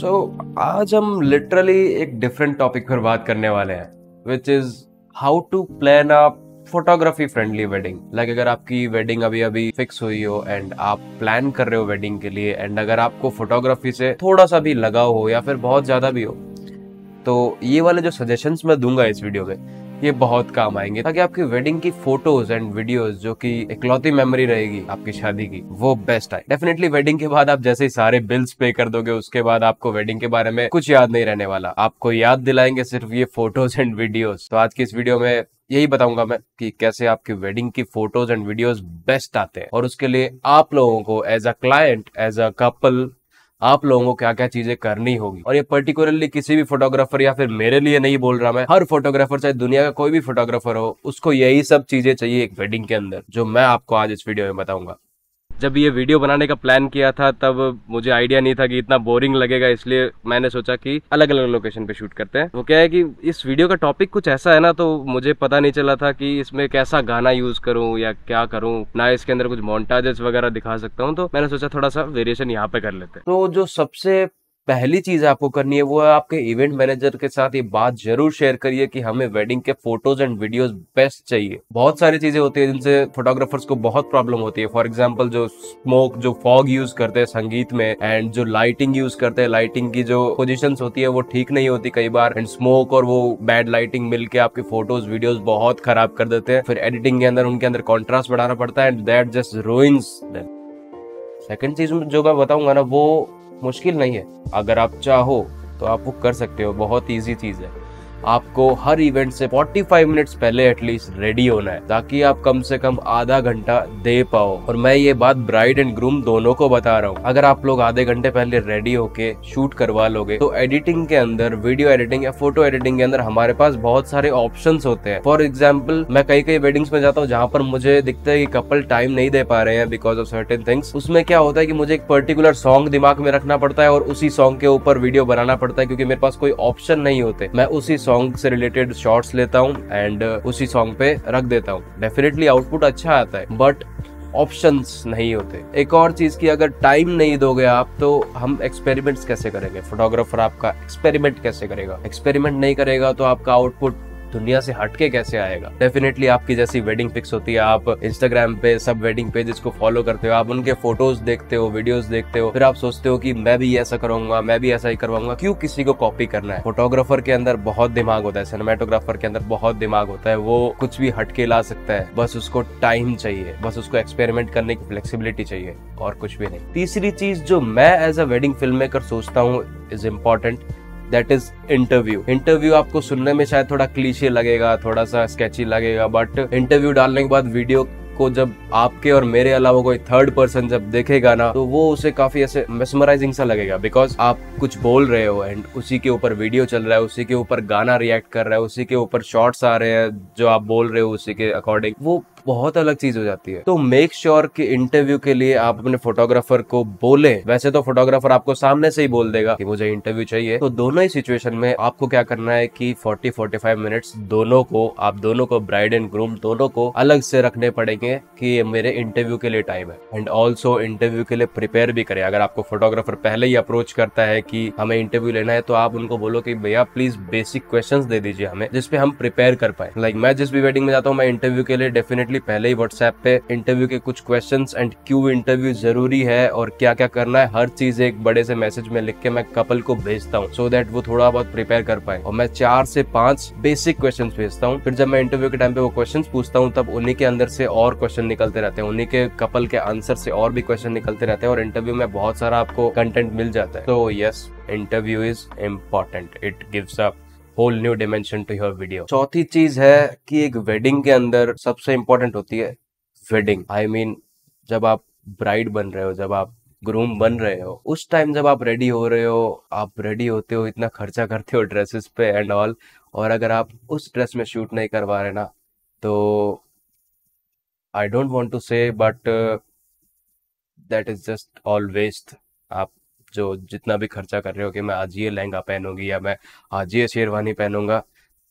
सो so, आज हम literally एक डिफरेंट टॉपिक पर बात करने वाले हैं which is how to plan a photography friendly wedding like अगर आपकी वेडिंग अभी अभी फिक्स हुई हो एंड आप प्लान कर रहे हो वेडिंग के लिए एंड अगर आपको फोटोग्राफी से थोड़ा सा भी लगाव हो या फिर बहुत ज्यादा भी हो तो ये वाले जो सजेशंस मैं दूंगा इस वीडियो में ये बहुत काम आएंगे ताकि आपकी वेडिंग की फोटोज एंड वीडियोज जो की इकलौती मेमोरी रहेगी आपकी शादी की वो बेस्ट आए डेफिनेटली वेडिंग के बाद आप जैसे ही सारे बिल्स पे कर दोगे उसके बाद आपको वेडिंग के बारे में कुछ याद नहीं रहने वाला आपको याद दिलाएंगे सिर्फ ये फोटोज एंड वीडियोज तो आज की इस वीडियो में यही बताऊंगा मैं कि कैसे आपकी वेडिंग की फोटोज एंड वीडियोस बेस्ट आते हैं और उसके लिए आप लोगों को as a client as a couple आप लोगों को क्या क्या चीजें करनी होगी और ये पर्टिकुलरली किसी भी फोटोग्राफर या फिर मेरे लिए नहीं बोल रहा मैं हर फोटोग्राफर चाहे दुनिया का कोई भी फोटोग्राफर हो उसको यही सब चीजें चाहिए एक वेडिंग के अंदर जो मैं आपको आज इस वीडियो में बताऊंगा जब ये वीडियो बनाने का प्लान किया था तब मुझे आइडिया नहीं था कि इतना बोरिंग लगेगा इसलिए मैंने सोचा कि अलग अलग लोकेशन पे शूट करते हैं वो क्या है कि इस वीडियो का टॉपिक कुछ ऐसा है ना तो मुझे पता नहीं चला था कि इसमें कैसा गाना यूज करूँ या क्या करूँ ना इसके अंदर कुछ मोन्टाजेस वगैरह दिखा सकता हूँ तो मैंने सोचा थोड़ा सा वेरिएशन यहाँ पे कर लेते हैं तो जो सबसे पहली चीज आपको करनी है वो है आपके इवेंट मैनेजर के साथ ये बात जरूर शेयर करिए कि हमें वेडिंग के फोटोज एंड वीडियोस बेस्ट चाहिए बहुत सारी चीजें होती है जिनसे फोटोग्राफर्स को बहुत प्रॉब्लम होती है फॉर एग्जाम्पल जो स्मोक जो फॉग यूज करते हैं संगीत में एंड जो लाइटिंग यूज करते हैं लाइटिंग की जो पोजिशन होती है वो ठीक नहीं होती कई बार एंड स्मोक और वो बैड लाइटिंग मिलकर आपके फोटोज वीडियोज बहुत खराब कर देते हैं फिर एडिटिंग के अंदर उनके अंदर कॉन्ट्रास्ट बढ़ाना पड़ता है and that just ruins second चीज जो मैं बताऊंगा ना वो मुश्किल नहीं है अगर आप चाहो तो आप वो कर सकते हो बहुत ईजी चीज़ है आपको हर इवेंट से 45 मिनट्स पहले एटलीस्ट रेडी होना है ताकि आप कम से कम आधा घंटा दे पाओ और मैं ये बात ब्राइड एंड ग्रूम दोनों को बता रहा हूँ अगर आप लोग आधे घंटे पहले रेडी होके शूट करवा लोगे तो एडिटिंग के अंदर वीडियो एडिटिंग या फोटो एडिटिंग के अंदर हमारे पास बहुत सारे ऑप्शन होते हैं फॉर एग्जाम्पल मैं कई कई वेडिंग्स में जाता हूँ जहाँ पर मुझे दिखता है कि कपल टाइम नहीं दे पा रहे हैं बिकॉज ऑफ सर्टेन थिंग्स उसमें क्या होता है कि मुझे एक पर्टिकुलर सॉन्ग दिमाग में रखना पड़ता है और उसी सॉन्ग के ऊपर वीडियो बनाना पड़ता है क्योंकि मेरे पास कोई ऑप्शन नहीं होते मैं उसी सॉन्ग से रिलेटेड शॉर्ट्स लेता हूँ एंड uh, उसी सॉन्ग पे रख देता हूँ डेफिनेटली आउटपुट अच्छा आता है बट ऑप्शंस नहीं होते एक और चीज़ की अगर टाइम नहीं दोगे आप तो हम एक्सपेरिमेंट्स कैसे करेंगे फोटोग्राफर आपका एक्सपेरिमेंट कैसे करेगा एक्सपेरिमेंट नहीं करेगा तो आपका आउटपुट दुनिया से हटके कैसे आएगा डेफिनेटली आपकी जैसी वेडिंग पिक्स होती है आप इंस्टाग्राम पे सब वेडिंग पेजेस को फॉलो करते हो आप उनके फोटोज देखते हो वीडियोस देखते हो फिर आप सोचते हो कि मैं भी ऐसा करूंगा मैं भी ऐसा ही करवाऊंगा क्यों किसी को कॉपी करना है फोटोग्राफर के अंदर बहुत दिमाग होता है सिनेमाटोग्राफर के अंदर बहुत दिमाग होता है वो कुछ भी हटके ला सकता है बस उसको टाइम चाहिए बस उसको एक्सपेरिमेंट करने की फ्लेक्सिबिलिटी चाहिए और कुछ भी नहीं तीसरी चीज जो मैं as a wedding film maker सोचता हूँ is important that is interview interview आपको सुनने में शायद थोड़ा क्लीशे लगेगा थोड़ा सा स्केची लगेगा बट इंटरव्यू डालने के बाद वीडियो को जब आपके और मेरे अलावा कोई थर्ड पर्सन जब देखेगा ना तो वो उसे काफी ऐसे मेसमराइजिंग सा लगेगा बिकॉज आप कुछ बोल रहे हो एंड उसी के ऊपर वीडियो चल रहा है उसी के ऊपर गाना रिएक्ट कर रहा है उसी के ऊपर शॉर्ट्स आ रहे हैं जो आप बोल रहे हो उसी के अकॉर्डिंग वो बहुत अलग चीज हो जाती है तो मेक श्योर sure कि इंटरव्यू के लिए आप अपने फोटोग्राफर को बोले वैसे तो फोटोग्राफर आपको सामने से ही बोल देगा कि मुझे इंटरव्यू चाहिए तो दोनों ही सिचुएशन में आपको क्या करना है कि 40 45 मिनट्स दोनों को आप दोनों को ब्राइड एंड ग्रूम दोनों को अलग से रखने पड़ेंगे कि मेरे इंटरव्यू के लिए टाइम है एंड ऑल्सो इंटरव्यू के लिए प्रिपेयर भी करें अगर आपको फोटोग्राफर पहले ही अप्रोच करता है कि हमें इंटरव्यू लेना है तो आप उनको बोलो कि भैया प्लीज बेसिक क्वेश्चन दे दीजिए हमें जिसपे हम प्रिपेयर कर पाए लाइक like, मैं जिस भी वेडिंग में जाता हूँ मैं इंटरव्यू के लिए डेफिनेटली लिए पहले ही व्हाट्सएप पे इंटरव्यू के कुछ क्वेश्चन एंड क्यू इंटरव्यू जरूरी है और क्या क्या करना है हर चीज एक बड़े से मैसेज में लिख के मैं कपल को भेजता हूँ सो देट वो थोड़ा बहुत प्रिपेयर कर पाए और मैं चार से पांच बेसिक क्वेश्चन भेजता हूँ फिर जब मैं इंटरव्यू के टाइम पे वो क्वेश्चन पूछता हूँ तब उन्हीं के अंदर से और क्वेश्चन निकलते रहते हैं उन्हीं के कपल के आंसर से और भी क्वेश्चन निकलते रहते हैं और इंटरव्यू में बहुत सारा आपको कंटेंट मिल जाता है तो yes interview is important it gives up whole new dimension to your video चौथी चीज है कि एक वेडिंग के अंदर सबसे इंपॉर्टेंट होती है वेडिंग आई मीन जब आप ब्राइड बन रहे हो जब आप ग्रूम बन रहे हो उस टाइम जब आप रेडी हो रहे हो आप रेडी होते हो इतना खर्चा करते हो ड्रेसेस पे एंड ऑल और अगर आप उस ड्रेस में शूट नहीं करवा रहे ना तो I don't want to say but that is just all waste आप जो जितना भी खर्चा कर रहे हो कि मैं आज ये लहंगा पहनूंगी या मैं आज ये शेरवानी पहनूंगा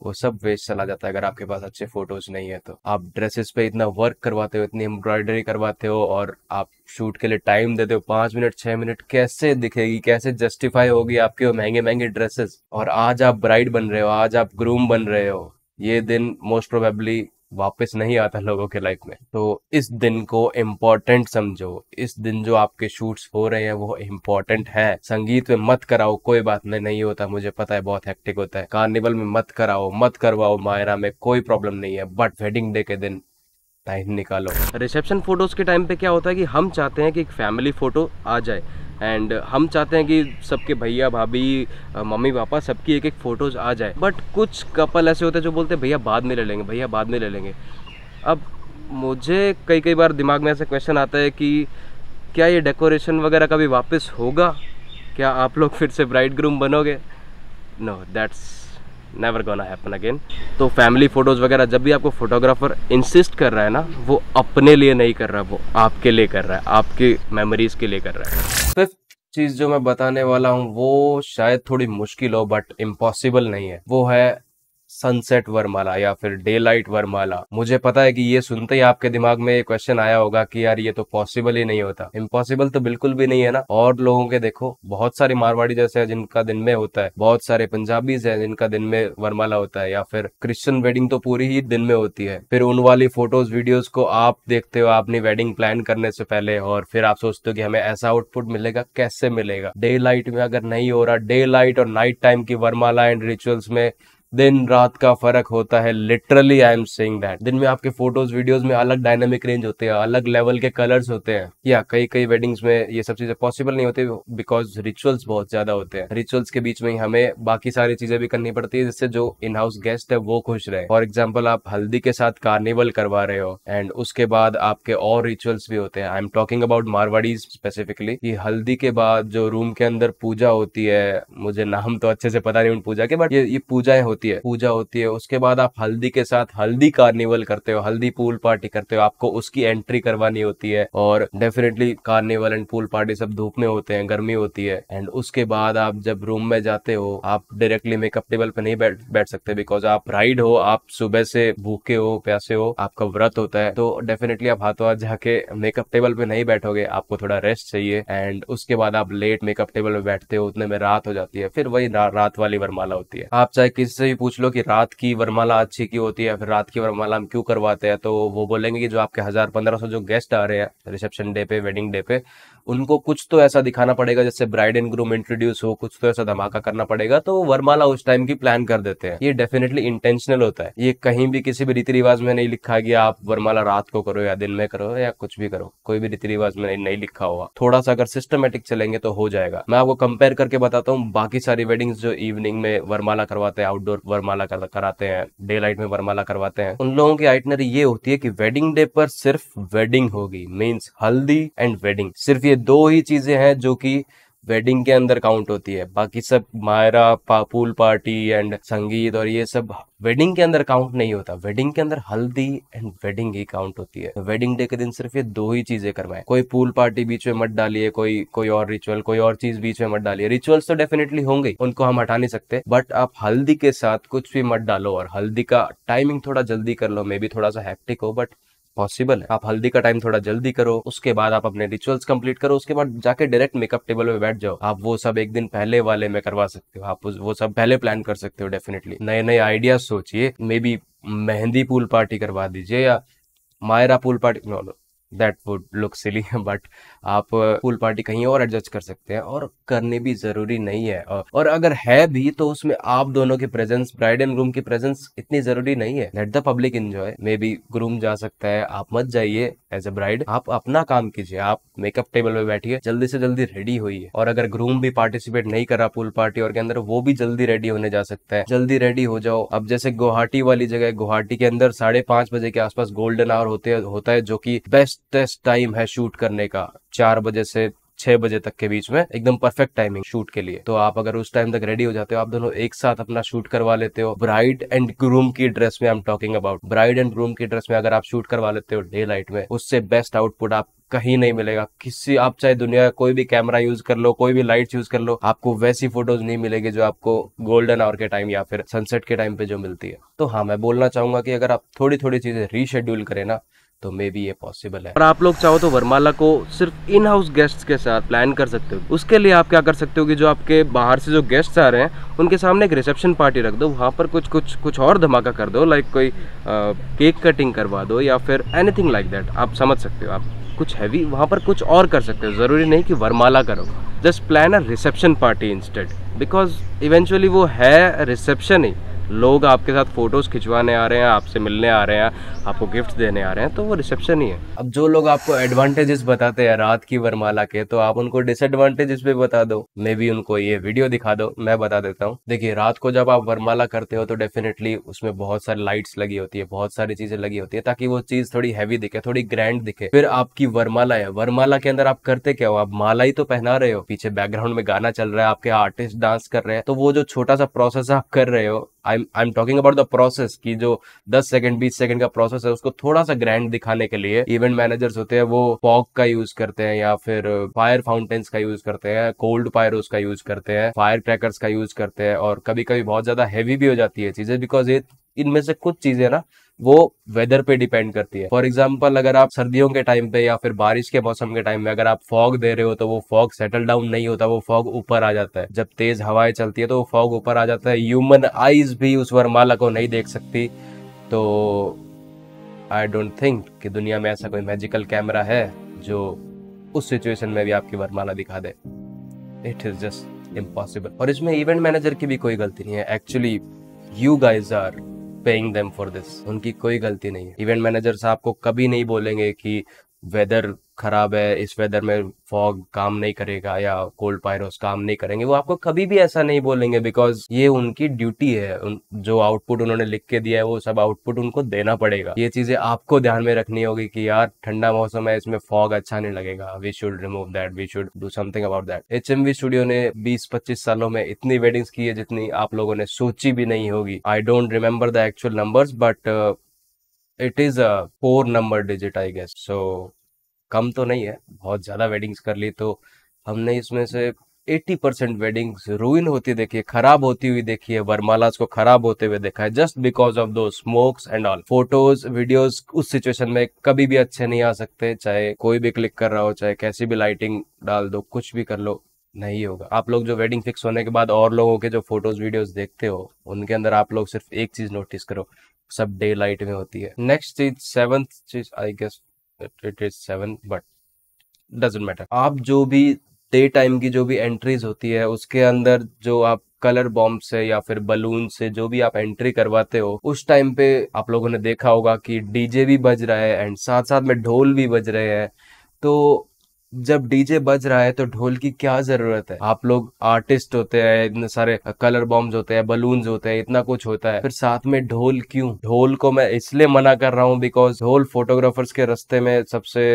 वो सब वेस्ट चला जाता है अगर आपके पास अच्छे फोटोज नहीं है तो आप ड्रेसेस पे इतना वर्क करवाते हो इतनी एम्ब्रॉयडरी करवाते हो और आप शूट के लिए टाइम देते हो पांच मिनट छह मिनट कैसे दिखेगी कैसे जस्टिफाई होगी आपके वो महंगे महंगे ड्रेसेस और आज आप ब्राइड बन रहे हो आज आप ग्रूम बन रहे हो ये दिन मोस्ट प्रोबेबली वापस नहीं आता लोगों के लाइफ में तो इस दिन को इम्पोर्टेंट समझो इस दिन जो आपके शूट्स हो रहे हैं वो इम्पोर्टेंट है संगीत में मत कराओ कोई बात नहीं नहीं होता मुझे पता है बहुत हेक्टिक होता है कार्निवल में मत कराओ मत करवाओ मायरा में कोई प्रॉब्लम नहीं है बट वेडिंग डे के दिन टाइम निकालो रिसेप्शन फोटोज के टाइम पे क्या होता है कि हम चाहते हैं कि एक फैमिली फोटो आ जाए एंड uh, हम चाहते हैं कि सबके भैया भाभी uh, मम्मी पापा सबकी एक एक फ़ोटोज़ आ जाए बट कुछ कपल ऐसे होते हैं जो बोलते हैं भैया बाद में ले लेंगे भैया बाद में ले लेंगे अब मुझे कई कई बार दिमाग में ऐसा क्वेश्चन आता है कि क्या ये डेकोरेशन वगैरह कभी वापस होगा क्या आप लोग फिर से ब्राइड ग्रूम बनोगे no that's never gonna happen again तो फैमिली फ़ोटोज़ वगैरह जब भी आपको फोटोग्राफर इंसिस्ट कर रहा है ना वो अपने लिए नहीं कर रहा है वो आपके लिए कर रहा है आपकी मेमोरीज़ के लिए कर रहा है चीज जो मैं बताने वाला हूँ वो शायद थोड़ी मुश्किल हो बट इम्पॉसिबल नहीं है वो है सनसेट वरमाला या फिर डे लाइट वरमाला मुझे पता है कि ये सुनते ही आपके दिमाग में ये क्वेश्चन आया होगा कि यार ये तो पॉसिबल ही नहीं होता इम्पॉसिबल तो बिल्कुल भी नहीं है ना और लोगों के देखो बहुत सारे मारवाड़ी जैसे हैं जिनका दिन में होता है बहुत सारे पंजाबीज है जिनका दिन में वरमाला होता है या फिर क्रिश्चियन वेडिंग तो पूरी ही दिन में होती है फिर उन वाली फोटोज वीडियोज को आप देखते हो अपनी वेडिंग प्लान करने से पहले और फिर आप सोचते हो कि हमें ऐसा आउटपुट मिलेगा कैसे मिलेगा डे लाइट में अगर नहीं हो रहा डे लाइट और नाइट टाइम की वरमाला एंड रिचुअल्स में दिन रात का फर्क होता है literally I am saying that दिन में आपके फोटोज वीडियोज में अलग डायनामिक रेंज होते हैं अलग लेवल के कलर्स होते हैं या कई कई वेडिंग्स में ये सब चीजें पॉसिबल नहीं होती बिकॉज रिचुअल्स बहुत ज्यादा होते हैं रिचुअल्स के बीच में ही हमें बाकी सारी चीजें भी करनी पड़ती है जिससे जो इन हाउस गेस्ट है वो खुश रहे फॉर एग्जाम्पल आप हल्दी के साथ कार्निवल करवा रहे हो एंड उसके बाद आपके और रिचुअल्स भी होते हैं I am talking about Marwari specifically कि हल्दी के बाद जो रूम के अंदर पूजा होती है मुझे नाम तो अच्छे से पता नहीं उन पूजा के बट ये, ये पूजाएं होती होती है पूजा होती है उसके बाद आप हल्दी के साथ हल्दी कार्निवल करते हो हल्दी पूल पार्टी करते हो आपको उसकी एंट्री करवानी होती है और definitely carnival and pool party सब धूप में होते हैं गर्मी होती है एंड उसके बाद आप जब रूम में जाते हो आप डायरेक्टली मेकअप टेबल पे नहीं बैठ बैठ सकते बिकॉज आप राइड हो आप सुबह से भूखे हो प्यासे हो आपका व्रत होता है तो डेफिनेटली आप हाथों हाथ जाके मेकअप टेबल पे नहीं बैठोगे आपको थोड़ा रेस्ट चाहिए एंड उसके बाद आप लेट मेकअप टेबल पे बैठते हो उतने में रात हो जाती है फिर वही रा, रात वाली वरमाला होती है आप चाहे किसी से भी पूछ लो कि रात की वरमाला अच्छी क्यों होती है फिर रात की वरमाला हम क्यों करवाते हैं तो वो बोलेंगे कि जो आपके हज़ार पंद्रह सौ जो गेस्ट आ रहे हैं रिसेप्शन डे पे वेडिंग डे पे उनको कुछ तो ऐसा दिखाना पड़ेगा जैसे ब्राइड एंड ग्रूम इंट्रोड्यूस हो कुछ तो ऐसा धमाका करना पड़ेगा तो वरमाला उस टाइम की प्लान कर देते हैं ये डेफिनेटली इंटेंशनल होता है ये कहीं भी किसी भी रीति रिवाज में नहीं लिखा गया आप वरमाला रात को करो या दिन में करो या कुछ भी करो कोई भी रीति रिवाज में नहीं लिखा हुआ थोड़ा सा अगर सिस्टमेटिक चलेंगे तो हो जाएगा मैं आपको कंपेयर करके बताता हूँ बाकी सारी वेडिंग जो इवनिंग में वरमाला करवाते हैं आउटडोर वरमाला कराते हैं डे लाइट में वरमाला करवाते हैं उन लोगों की आइटनरी ये होती है कि वेडिंग डे पर सिर्फ वेडिंग होगी मीन्स हल्दी एंड वेडिंग सिर्फ ये दो ही चीज़ें हैं जो कि वेडिंग के अंदर काउंट होती है बाकी सब मायरा पा, पूल पार्टी एंड संगीत और ये सब वेडिंग के अंदर काउंट नहीं होता वेडिंग के अंदर हल्दी एंड वेडिंग ही काउंट होती है वेडिंग डे के दिन सिर्फ ये दो ही चीजें करवाए कोई पूल पार्टी बीच में मत डालिए कोई कोई और रिचुअल कोई और चीज बीच में मत डालिए रिचुअल्स तो डेफिनेटली होंगे उनको हम हटा नहीं सकते बट आप हल्दी के साथ कुछ भी मत डालो और हल्दी का टाइमिंग थोड़ा जल्दी कर लो मे बी थोड़ा सा हैप्टिक हो बट पॉसिबल है आप हल्दी का टाइम थोड़ा जल्दी करो उसके बाद आप अपने रिचुअल्स कंप्लीट करो उसके बाद जाके डायरेक्ट मेकअप टेबल पे बैठ जाओ आप वो सब एक दिन पहले वाले में करवा सकते हो आप वो सब पहले प्लान कर सकते हो डेफिनेटली नए नए आइडियाज सोचिए maybe mehndi pool party करवा दीजिए या mayra pool party no no that would look silly but आप पूल uh, पार्टी कहीं और एडजस्ट कर सकते हैं और करने भी जरूरी नहीं है और अगर है भी तो उसमें आप दोनों की प्रेजेंस ब्राइड एंड ग्रूम की प्रेजेंस इतनी जरूरी नहीं है let the public enjoy maybe groom जा सकता है आप मत जाइए एज अ ब्राइड आप अपना काम कीजिए आप मेकअप टेबल पे बैठिए जल्दी से जल्दी रेडी है और अगर ग्रूम भी पार्टिसिपेट नहीं कर रहा पूल पार्टी और के अंदर वो भी जल्दी रेडी होने जा सकता है जल्दी रेडी हो जाओ अब जैसे गुवाहाटी वाली जगह गुवाहाटी के अंदर साढ़े पांच बजे के आसपास गोल्डन आवर होते होता है जो की बेस्ट बेस्टेस्ट टाइम है शूट करने का चार बजे से छह बजे तक के बीच में एकदम परफेक्ट टाइमिंग शूट के लिए तो आप अगर उस टाइम तक रेडी हो जाते हो आप दोनों एक साथ अपना शूट करवा लेते हो ब्राइड एंड ग्रूम की ड्रेस में I am talking about bride and groom की ड्रेस में अगर आप शूट करवा लेते हो डे लाइट में उससे बेस्ट आउटपुट आप कहीं नहीं मिलेगा किसी आप चाहे दुनिया कोई भी कैमरा यूज कर लो कोई भी लाइट यूज कर लो आपको वैसी फोटोज नहीं मिलेगी जो आपको गोल्डन आवर के टाइम या फिर सनसेट के टाइम पे जो मिलती है तो हाँ मैं बोलना चाहूंगा कि अगर आप थोड़ी थोड़ी चीजें रीशेड्यूल करें ना तो मे बी ये पॉसिबल है और आप लोग चाहो तो वर्माला को सिर्फ इन हाउस गेस्ट्स के साथ प्लान कर सकते हो उसके लिए आप क्या कर सकते हो कि जो आपके बाहर से जो गेस्ट्स आ रहे हैं उनके सामने एक रिसेप्शन पार्टी रख दो वहाँ पर कुछ कुछ कुछ और धमाका कर दो लाइक कोई आ, केक कटिंग करवा दो या फिर एनीथिंग लाइक दैट आप समझ सकते हो आप कुछ हैवी वहाँ पर कुछ और कर सकते हो ज़रूरी नहीं कि वरमाला करो just plan a reception party instead because eventually वो है रिसेप्शन ही लोग आपके साथ फ़ोटोज़ खिंचवाने आ रहे हैं आपसे मिलने आ रहे हैं आपको गिफ्ट देने आ रहे हैं तो वो रिसेप्शन ही है अब जो लोग आपको एडवांटेजेस बताते हैं रात की वरमाला के तो आप उनको डिसएडवांटेजेस भी बता दो मे भी उनको ये वीडियो दिखा दो मैं बता देता हूँ देखिए रात को जब आप वरमाला करते हो तो डेफिनेटली उसमें बहुत सारी लाइट्स लगी होती है बहुत सारी चीज़ें लगी होती है ताकि वो चीज़ थोड़ी हैवी दिखे थोड़ी ग्रैंड दिखे फिर आपकी वरमाला है वरमाला के अंदर आप करते क्या हो आप माला ही तो पहना रहे हो पीछे बैकग्राउंड में गाना चल रहा है आपके आर्टिस्ट डांस कर रहे हैं तो वो जो छोटा सा प्रोसेस आप कर रहे हो I I am talking about the process की जो दस सेकंड बीस सेकंड का प्रोसेस है उसको थोड़ा सा ग्रैंड दिखाने के लिए इवेंट मैनेजर्स होते हैं वो फॉग का यूज करते हैं या फिर फायर uh, फाउंटेन्स का यूज करते हैं कोल्ड फायर का यूज करते हैं फायर क्रैकर्स का यूज करते हैं और कभी कभी बहुत ज्यादा हैवी भी हो जाती है चीजें बिकॉज इनमें से कुछ चीजें ना वो वेदर पे डिपेंड करती है फॉर एग्जाम्पल अगर आप सर्दियों के टाइम पे या फिर बारिश के मौसम के टाइम में अगर आप फॉग दे रहे हो तो वो फॉग सेटल डाउन नहीं होता वो फॉग ऊपर आ जाता है जब तेज हवाएं चलती है तो वो फॉग ऊपर आ जाता है ह्यूमन आईज भी उस वरमाला को नहीं देख सकती तो आई डोंट थिंक कि दुनिया में ऐसा कोई मैजिकल कैमरा है जो उस सिचुएशन में भी आपकी वरमाला दिखा दे इट इज जस्ट इम्पॉसिबल और इसमें इवेंट मैनेजर की भी कोई गलती नहीं है actually you guys are paying them for this उनकी कोई गलती नहीं है इवेंट मैनेजर साहब को कभी नहीं बोलेंगे कि वेदर खराब है इस वेदर में फॉग काम नहीं करेगा या कोल्ड पायरोस काम नहीं करेंगे वो आपको कभी भी ऐसा नहीं बोलेंगे बिकॉज ये उनकी ड्यूटी है जो आउटपुट उन्होंने लिख के दिया है वो सब आउटपुट उनको देना पड़ेगा ये चीजें आपको ध्यान में रखनी होगी कि यार ठंडा मौसम है इसमें फॉग अच्छा नहीं लगेगा we should remove that we should do something about that H M studio ने बीस पच्चीस सालों में इतनी वेडिंग्स की है जितनी आप लोगों ने सोची भी नहीं होगी I don't remember the actual numbers but it is four number digit I guess so कम तो नहीं है बहुत ज़्यादा वेडिंग्स कर ली तो हमने इसमें से 80 परसेंट वेडिंग रूइन होती देखी है खराब होती हुई देखी है वरमालाज को खराब होते हुए देखा है जस्ट बिकॉज ऑफ दो smokes and all photos videos उस सिचुएशन में कभी भी अच्छे नहीं आ सकते चाहे कोई भी क्लिक कर रहा हो चाहे कैसी भी लाइटिंग डाल दो कुछ भी कर लो नहीं होगा आप लोग जो वेडिंग फिक्स होने के बाद और लोगों के जो फोटोज वीडियोस देखते हो उनके अंदर आप लोग सिर्फ एक चीज नोटिस करो सब डे लाइट में होती है नेक्स्ट चीज सेवंथ चीज I guess it is seven but doesn't matter आप जो भी डे टाइम की जो भी एंट्रीज होती है उसके अंदर जो आप कलर बॉम्ब से या फिर बलून से जो भी आप एंट्री करवाते हो उस टाइम पे आप लोगों ने देखा होगा कि डीजे भी बज रहा है एंड साथ साथ में ढोल भी बज रहे हैं तो जब डीजे बज रहा है तो ढोल की क्या जरूरत है आप लोग आर्टिस्ट होते हैं इतने सारे कलर बॉम्ब होते हैं बलून होते हैं इतना कुछ होता है फिर साथ में ढोल क्यों ढोल को मैं इसलिए मना कर रहा हूँ बिकॉज ढोल फोटोग्राफर्स के रस्ते में सबसे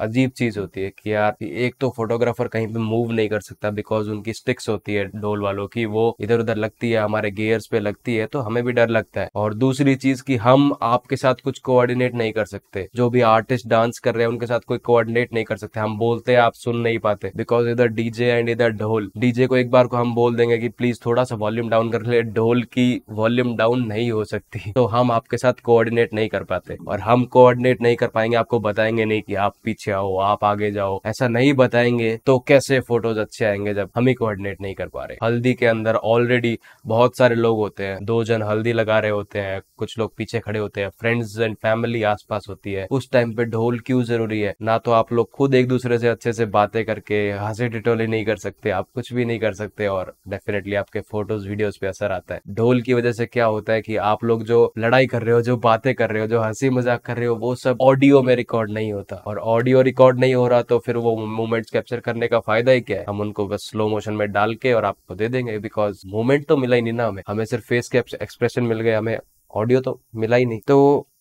अजीब चीज़ होती है कि यार एक तो फोटोग्राफर कहीं पे मूव नहीं कर सकता बिकॉज उनकी स्टिक्स होती है ढोल वालों की वो इधर उधर लगती है हमारे गियर्स पे लगती है तो हमें भी डर लगता है और दूसरी चीज़ की हम आपके साथ कुछ कोऑर्डिनेट नहीं कर सकते जो भी आर्टिस्ट डांस कर रहे हैं उनके साथ कोई कोऑर्डिनेट नहीं कर सकते हम बोलते हैं आप सुन नहीं पाते बिकॉज इधर डीजे एंड इधर ढोल डीजे को एक बार को हम बोल देंगे कि प्लीज थोड़ा सा वॉल्यूम डाउन कर ले ढोल की वॉल्यूम डाउन नहीं हो सकती तो हम आपके साथ कोऑर्डिनेट नहीं कर पाते और हम कोऑर्डिनेट नहीं कर पाएंगे आपको बताएंगे नहीं कि आप पीछे पीछे आओ आप आगे जाओ ऐसा नहीं बताएंगे तो कैसे फोटोज अच्छे आएंगे जब हम ही कोऑर्डिनेट नहीं कर पा रहे हल्दी के अंदर ऑलरेडी बहुत सारे लोग होते हैं दो जन हल्दी लगा रहे होते हैं कुछ लोग पीछे खड़े होते हैं फ्रेंड्स एंड फैमिली आसपास होती है उस टाइम पे ढोल क्यों जरूरी है ना तो आप लोग खुद एक दूसरे से अच्छे से बातें करके हंसे टिटोली नहीं कर सकते आप कुछ भी नहीं कर सकते और डेफिनेटली आपके फोटोज वीडियोज पे असर आता है ढोल की वजह से क्या होता है कि आप लोग जो लड़ाई कर रहे हो जो बातें कर रहे हो जो हंसी मजाक कर रहे हो वो सब ऑडियो में रिकॉर्ड नहीं होता और ऑडियो वीडियो रिकॉर्ड नहीं हो रहा तो फिर वो मूवमेंट्स कैप्चर करने का फायदा ही क्या है हम उनको बस स्लो मोशन में डाल के और आपको दे देंगे बिकॉज मूवमेंट तो मिला ही नहीं ना हमें हमें सिर्फ फेस के एक्सप्रेशन मिल गए हमें ऑडियो तो मिला ही नहीं तो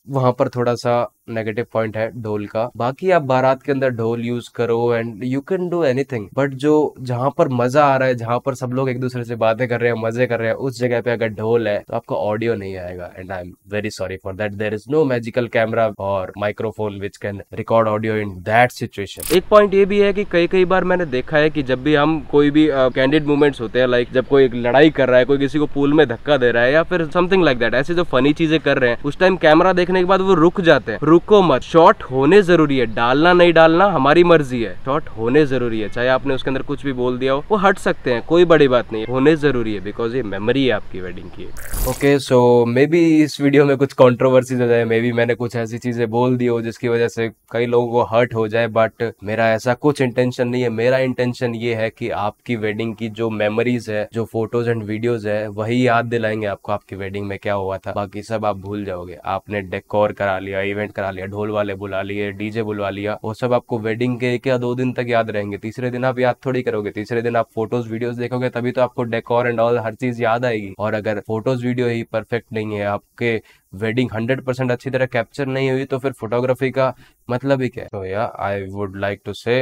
वहां पर थोड़ा सा नेगेटिव पॉइंट है ढोल का बाकी आप बारात के अंदर ढोल यूज करो and you can do anything but जो जहाँ पर मजा आ रहा है जहां पर सब लोग एक दूसरे से बातें कर रहे हैं मजे कर रहे हैं उस जगह पे अगर ढोल है तो आपका ऑडियो नहीं आएगा and I am very sorry for that there is no magical camera और microphone which can record audio in that situation एक पॉइंट ये भी है कि कई कई बार मैंने देखा है कि जब भी हम कोई भी कैंडिड uh, मूवमेंट्स होते हैं लाइक like, जब कोई लड़ाई कर रहा है कोई किसी को पूल में धक्का दे रहा है या फिर समथिंग लाइक दैट ऐसे जो फनी चीजें कर रहे हैं उस टाइम कैमरा देख देखने के बाद वो रुक जाते हैं रुको मत शॉर्ट होने जरूरी है डालना नहीं डालना हमारी मर्जी है शॉर्ट होने जरूरी है चाहे आपने उसके अंदर कुछ भी बोल दिया हो वो हट सकते हैं कोई बड़ी बात नहीं होने जरूरी है बिकॉज ये मेमोरी है आपकी वेडिंग की ओके सो मे बी इस वीडियो में कुछ कॉन्ट्रोवर्सीज हो जाए मे बी मैंने कुछ ऐसी चीजें बोल दी हो जिसकी वजह से कई लोगों को हर्ट हो जाए बट मेरा ऐसा कुछ इंटेंशन नहीं है मेरा इंटेंशन ये है कि आपकी वेडिंग की जो मेमोरीज है जो फोटोज एंड वीडियोज है वही याद दिलाएंगे आपको आपकी वेडिंग में क्या हुआ था बाकी सब आप भूल जाओगे आपने डेकोर करा लिया इवेंट करा लिया ढोल वाले बुला लिए डीजे बुलवा लिया वो सब आपको वेडिंग के एक या दो दिन तक याद रहेंगे तीसरे दिन आप याद थोड़ी करोगे तीसरे दिन आप फोटोज वीडियोज देखोगे तभी तो आपको डेकोर एंड ऑल हर चीज याद आएगी और अगर फोटोज वीडियो ही परफेक्ट नहीं है आपके वेडिंग हंड्रेड परसेंट अच्छी तरह कैप्चर नहीं हुई तो फिर फोटोग्राफी का मतलब ही क्या है तो या I would like to say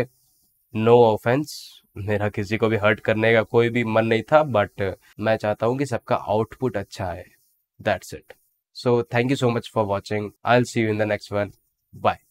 no offence मेरा किसी को भी हर्ट करने का कोई भी मन नहीं था बट मैं चाहता हूँ कि सबका आउटपुट अच्छा है that's it So thank you so much for watching. I'll see you in the next one. Bye.